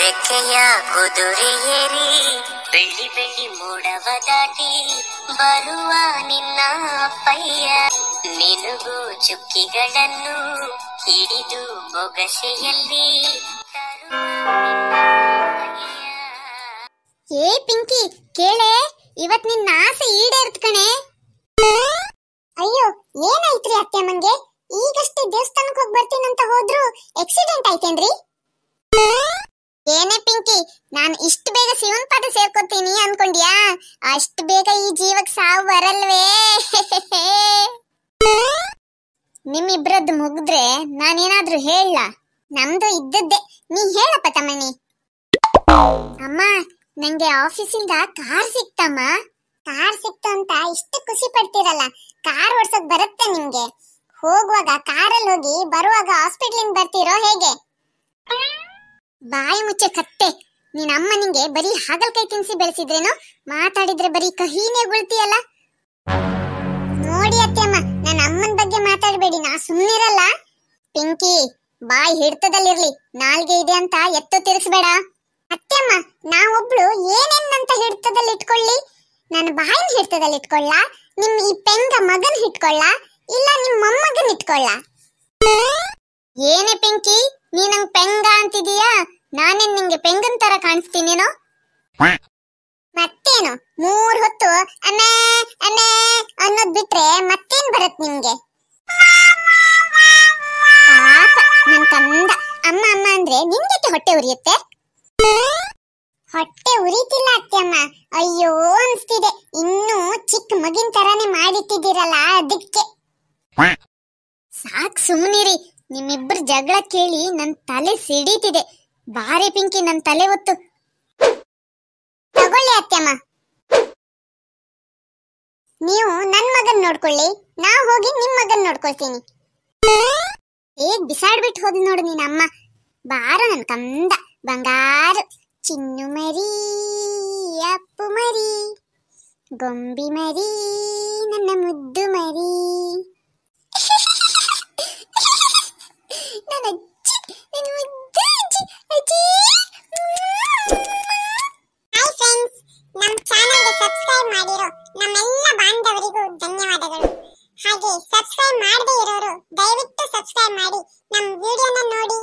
ರೆಕ್ಕೆಯ ಕುದುರೆಯರಿ ಬೆಳ್ಳಿ ಬೆಳ್ಳಿ ಮೋಡವ ದಾಟಿ ಬರುವ ನಿನ್ನ ಅಪ್ಪಯ್ಯ ನಿನಗು ಚುಕ್ಕಿಗಳನ್ನು ಹಿಡಿದು ಬೊಗಸೆಯಲ್ಲಿ ಏ ಪಿಂಕಿ ಕೇಳೆ ಇವತ್ ನಿನ್ನ ಆಸೆ ಈಡೇರ್ತ್ ಕಣೆ ಅಯ್ಯೋ ಏನಾಯ್ತ್ರಿ ಅತ್ತೆಮ್ಮಂಗೆ ಈಗಷ್ಟೇ ದೇವಸ್ಥಾನಕ್ಕೆ ಹೋಗಿ ಅಂತ ಹೋದ್ರು ಆಕ್ಸಿಡೆಂಟ್ ಆಯ್ತೇನ್ರಿ ಏನೇ ಪಿಂಕಿ ನಾನು ಇಷ್ಟು ಬೇಗ ಶಿವನ್ ಪಾಠ ಸೇರ್ಕೊತೀನಿ ಅನ್ಕೊಂಡ್ಯಾ ಅಷ್ಟು ಬೇಗ ಈ ಜೀವಕ್ ಸಾವು ಬರಲ್ವೇ ನಿಮ್ಮಿಬ್ರದ್ದು ಮುಗಿದ್ರೆ ನಾನೇನಾದ್ರೂ ಹೇಳ ನಮ್ದು ಇದ್ದದ್ದೇ ನೀ ಹೇಳಪ್ಪ ತಮ್ಮಣ್ಣಿ ಅಮ್ಮ ನಂಗೆ ಆಫೀಸಿಂದ ಕಾರ್ ಸಿಕ್ತಮ್ಮ ಕಾರ್ ಸಿಕ್ತ ಅಂತ ಇಷ್ಟು ಖುಷಿ ಪಡ್ತೀರಲ್ಲ ಕಾರ್ ಓಡ್ಸೋಕ್ ಬರುತ್ತೆ ನಿಮ್ಗೆ ಹೋಗುವಾಗ ಕಾರಲ್ಲಿ ಹೋಗಿ ಬರುವಾಗ ಹಾಸ್ಪಿಟ್ಲಿಂದ ಬರ್ತೀರೋ ಹೇಗೆ ಬಾಯಿ ಮುಚ್ಚೆ ಕತ್ತೆ ನಿನ್ನ ಅಮ್ಮ ನಿಂಗೆ ಬರೀ ಹಾಗಲ್ಕಾಯಿ ತಿನ್ಸಿ ಬೆಳೆಸಿದ್ರೇನು ಮಾತಾಡಿದ್ರೆ ಬರೀ ಕಹಿನೇ ಗುಳ್ತಿಯಲ್ಲ ನೋಡಿ ಅತ್ತೆಮ್ಮ ನನ್ನ ಅಮ್ಮನ ಬಗ್ಗೆ ಮಾತಾಡಬೇಡಿ ನಾ ಸುಮ್ಮನಿರಲ್ಲ ಪಿಂಕಿ ಬಾಯಿ ಹಿಡ್ತದಲ್ಲಿರ್ಲಿ ನಾಲ್ಗೆ ಇದೆ ಅಂತ ಎತ್ತು ತಿಳಿಸ್ಬೇಡ ಅತ್ತೆಮ್ಮ ನಾ ಒಬ್ಳು ಏನೇನಂತ ಹಿಡ್ತದಲ್ಲಿ ಇಟ್ಕೊಳ್ಳಿ ನನ್ನ ಬಾಯಿನ ಹಿಡ್ತದಲ್ಲಿ ಇಟ್ಕೊಳ್ಳ ನಿಮ್ ಈ ಪೆಂಗ ಮಗನ್ ಹಿಟ್ಕೊಳ್ಳ ಇಲ್ಲ ನಿಮ್ ಮೊಮ್ಮಗನ್ ಇಟ್ಕೊಳ್ಳ ಏನೇ ಪಿಂಕಿ ನೀನಂಗ್ ಪೆಂಗ ಅಂತಿದೀಯಾ ನಾನೇನ್ ನಿಂಗೆ ಪೆಂಗನ್ ತರ ಕಾಣಿಸ್ತೀನೇನೋ ಮತ್ತೇನು ಮೂರ್ ಹೊತ್ತು ಅಣ್ಣ ಅಮೇ ಅನ್ನೋದ್ ಬಿಟ್ರೆ ಮತ್ತೇನ್ ಬರತ್ ನಿಮ್ಗೆ ಪಾಪ ನನ್ ಕಂದ ಅಮ್ಮ ಅಮ್ಮ ಅಂದ್ರೆ ನಿಮ್ಗೆ ಹೊಟ್ಟೆ ಉರಿಯುತ್ತೆ ಹೊಟ್ಟೆ ಉರಿತಿಲ್ಲ ಅಮ್ಮ ಅಯ್ಯೋ ಅನ್ಸ್ತಿದೆ ಇನ್ನೂ ಚಿಕ್ಕ ಮಗಿನ ತರಾನೇ ಮಾಡಿಟ್ಟಿದ್ದೀರಲ್ಲ ಅದಕ್ಕೆ ಸಾಕ್ ಸುಮ್ನಿರಿ ನಿಮ್ಮಿಬ್ಬರ ಜಗಳ ಕೇಳಿ ನನ್ ತಲೆ ಸಿಡೀತಿದೆ ಬಾರಿ ಪಿಂಕಿ ನನ್ ತಲೆ ಹೊತ್ತು ತಗೊಳ್ಳಿ ಅತ್ಯಮ್ಮ ನೀವು ನನ್ ಮಗನ್ ನೋಡ್ಕೊಳ್ಳಿ ನಾ ಹೋಗಿ ನಿಮ್ ಮಗನ್ ನೋಡ್ಕೊಳ್ತೀನಿ ಹೇಗ್ ಬಿಸಾಡ್ಬಿಟ್ಟು ಹೋದ್ ನೋಡು ನೀನ್ ಅಮ್ಮ ಬಾರ ನನ್ ಕಂದ ಬಂಗಾರ ಚಿನ್ನು ಮರಿ ಅಪ್ಪು ಮರಿ ಗೊಂಬಿ ಮರಿ ಹಾಗೆ ಸಬ್ಸ್ಕ್ರೈಬ್ ಮಾಡದೇ ಇರೋರು ದಯವಿಟ್ಟು ಸಬ್ಸ್ಕ್ರೈಬ್ ಮಾಡಿ ನಮ್ಮ ವಿಡಿಯೋನ ನೋಡಿ